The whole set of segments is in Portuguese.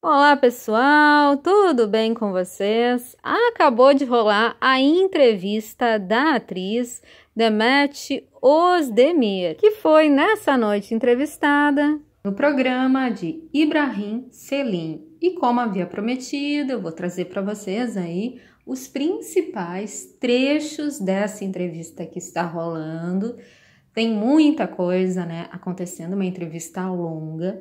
Olá pessoal, tudo bem com vocês? Acabou de rolar a entrevista da atriz Demet Osdemir, que foi nessa noite entrevistada no programa de Ibrahim Selim. E como havia prometido, eu vou trazer para vocês aí os principais trechos dessa entrevista que está rolando. Tem muita coisa, né, acontecendo, uma entrevista longa.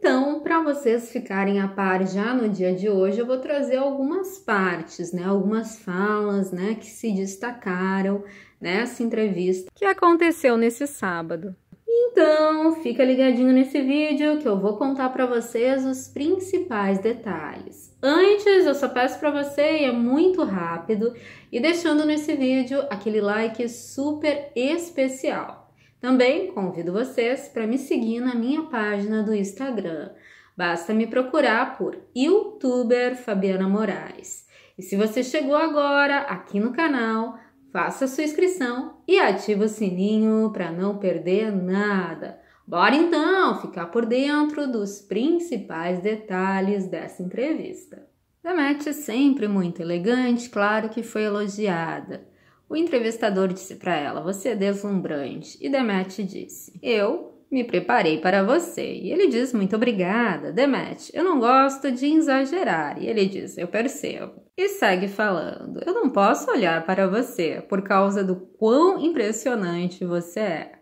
Então, para vocês ficarem a par já no dia de hoje, eu vou trazer algumas partes, né? Algumas falas, né, que se destacaram nessa entrevista que aconteceu nesse sábado. Então, fica ligadinho nesse vídeo que eu vou contar para vocês os principais detalhes. Antes, eu só peço para você, e é muito rápido, e deixando nesse vídeo aquele like super especial. Também convido vocês para me seguir na minha página do Instagram. Basta me procurar por youtuber Fabiana Moraes. E se você chegou agora aqui no canal, faça sua inscrição e ative o sininho para não perder nada. Bora então ficar por dentro dos principais detalhes dessa entrevista. Demet é sempre muito elegante, claro que foi elogiada. O entrevistador disse para ela: Você é deslumbrante. E Demet disse: Eu me preparei para você. E ele diz: Muito obrigada, Demet. Eu não gosto de exagerar. E ele diz: Eu percebo. E segue falando: Eu não posso olhar para você por causa do quão impressionante você é.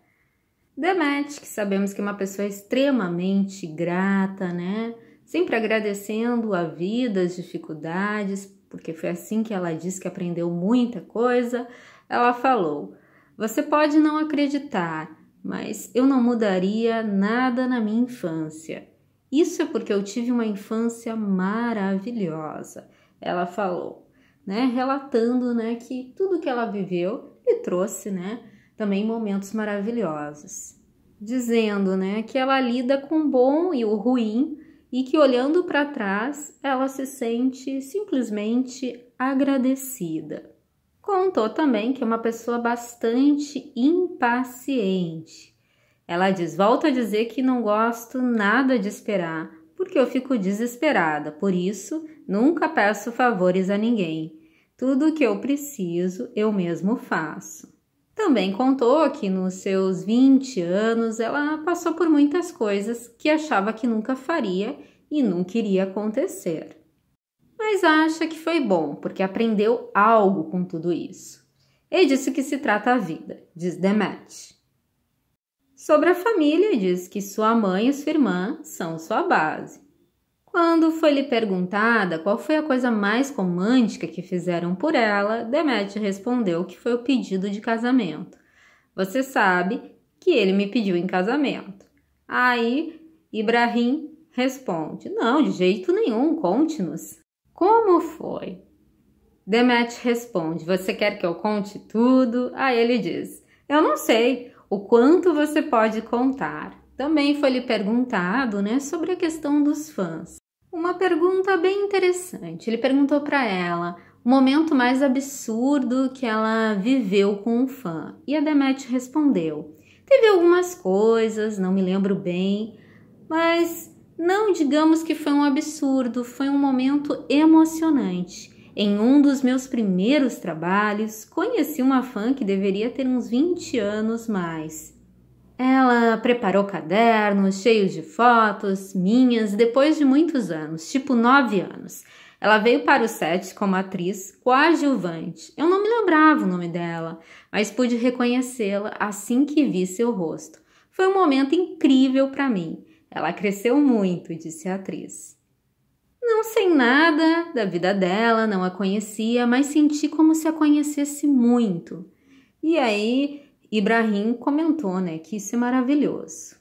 Demet, que sabemos que é uma pessoa extremamente grata, né? Sempre agradecendo a vida, as dificuldades, porque foi assim que ela disse que aprendeu muita coisa, ela falou: Você pode não acreditar, mas eu não mudaria nada na minha infância. Isso é porque eu tive uma infância maravilhosa, ela falou, né? Relatando, né, que tudo que ela viveu lhe trouxe, né, também momentos maravilhosos, dizendo, né, que ela lida com o bom e o ruim e que olhando para trás ela se sente simplesmente agradecida. Contou também que é uma pessoa bastante impaciente. Ela diz: Volto a dizer que não gosto nada de esperar, porque eu fico desesperada, por isso nunca peço favores a ninguém. Tudo o que eu preciso eu mesmo faço. Também contou que nos seus 20 anos ela passou por muitas coisas que achava que nunca faria e nunca iria acontecer. Mas acha que foi bom, porque aprendeu algo com tudo isso. E é disso que se trata a vida, diz Demet. Sobre a família, diz que sua mãe e sua irmã são sua base. Quando foi lhe perguntada qual foi a coisa mais romântica que fizeram por ela, Demet respondeu que foi o pedido de casamento. Você sabe que ele me pediu em casamento. Aí Ibrahim responde: Não, de jeito nenhum, conte-nos. Como foi? Demet responde: Você quer que eu conte tudo? Aí ele diz: Eu não sei o quanto você pode contar. Também foi lhe perguntado né, sobre a questão dos fãs uma pergunta bem interessante. Ele perguntou para ela o momento mais absurdo que ela viveu com um fã. E a Demet respondeu: Teve algumas coisas, não me lembro bem, mas não digamos que foi um absurdo, foi um momento emocionante. Em um dos meus primeiros trabalhos, conheci uma fã que deveria ter uns 20 anos mais. Ela preparou cadernos cheios de fotos minhas depois de muitos anos, tipo nove anos. Ela veio para o set como atriz coadjuvante. Eu não me lembrava o nome dela, mas pude reconhecê-la assim que vi seu rosto. Foi um momento incrível para mim. Ela cresceu muito, disse a atriz. Não sei nada da vida dela, não a conhecia, mas senti como se a conhecesse muito. E aí Ibrahim comentou né, que isso é maravilhoso.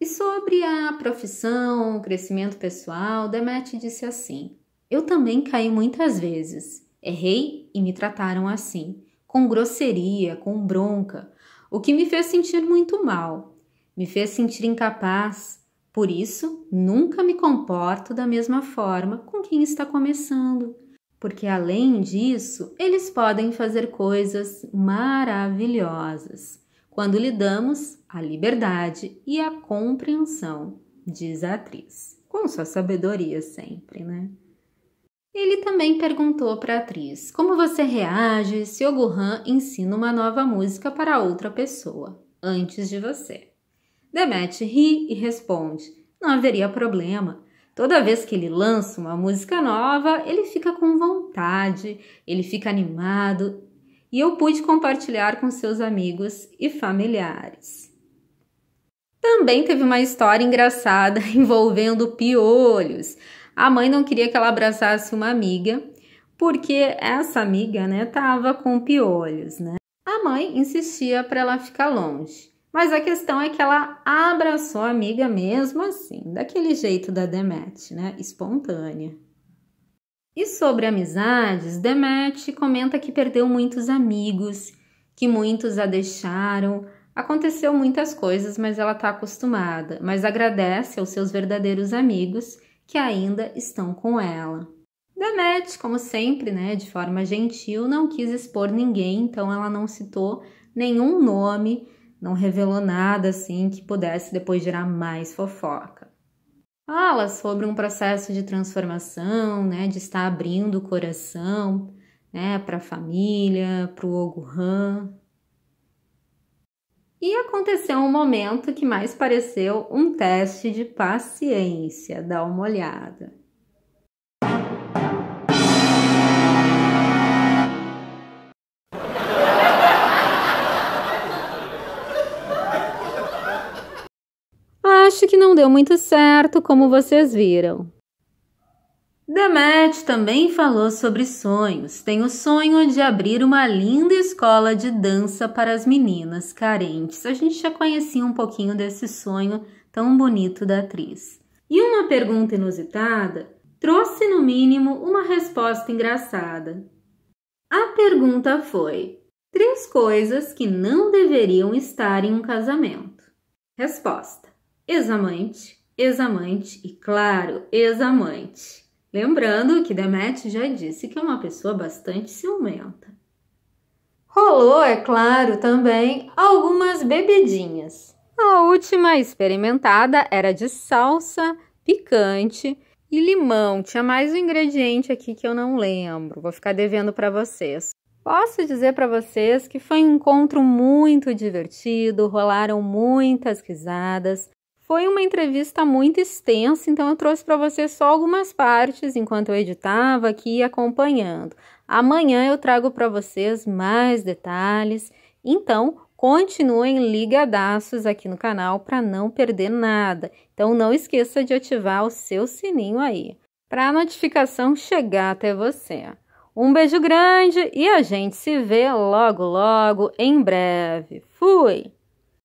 E sobre a profissão, o crescimento pessoal, Demet disse assim: Eu também caí muitas vezes. Errei e me trataram assim, com grosseria, com bronca, o que me fez sentir muito mal, me fez sentir incapaz. Por isso, nunca me comporto da mesma forma com quem está começando porque além disso, eles podem fazer coisas maravilhosas quando lhe damos a liberdade e a compreensão, diz a atriz, com sua sabedoria sempre, né? Ele também perguntou para a atriz como você reage se o Gurhan ensina uma nova música para outra pessoa, antes de você. Demet ri e responde: Não haveria problema. Toda vez que ele lança uma música nova, ele fica com vontade, ele fica animado e eu pude compartilhar com seus amigos e familiares. Também teve uma história engraçada envolvendo piolhos. A mãe não queria que ela abraçasse uma amiga, porque essa amiga, né, tava com piolhos, né? A mãe insistia para ela ficar longe. Mas a questão é que ela abraçou a amiga mesmo assim, daquele jeito da Demet, né? Espontânea. E sobre amizades, Demet comenta que perdeu muitos amigos, que muitos a deixaram. Aconteceu muitas coisas, mas ela está acostumada, mas agradece aos seus verdadeiros amigos que ainda estão com ela. Demet, como sempre, né, de forma gentil, não quis expor ninguém, então ela não citou nenhum nome não revelou nada assim que pudesse depois gerar mais fofoca. Fala sobre um processo de transformação, né, de estar abrindo o coração, né, para a família, para o Ogurhan. E aconteceu um momento que mais pareceu um teste de paciência, dá uma olhada. acho que não deu muito certo, como vocês viram. Demet também falou sobre sonhos. Tem o sonho de abrir uma linda escola de dança para as meninas carentes. A gente já conhecia um pouquinho desse sonho tão bonito da atriz. E uma pergunta inusitada trouxe, no mínimo, uma resposta engraçada. A pergunta foi: três coisas que não deveriam estar em um casamento. Resposta: examante, examante e, claro, examante. Lembrando que Demet já disse que é uma pessoa bastante ciumenta. Rolou, é claro, também algumas bebidinhas. A última experimentada era de salsa, picante e limão. Tinha mais um ingrediente aqui que eu não lembro. Vou ficar devendo para vocês. Posso dizer para vocês que foi um encontro muito divertido, rolaram muitas risadas, foi uma entrevista muito extensa, então eu trouxe para você só algumas partes enquanto eu editava aqui acompanhando. Amanhã eu trago para vocês mais detalhes. Então, continuem ligadaços aqui no canal para não perder nada. Então, não esqueça de ativar o seu sininho aí para a notificação chegar até você. Um beijo grande e a gente se vê logo, logo, em breve. Fui!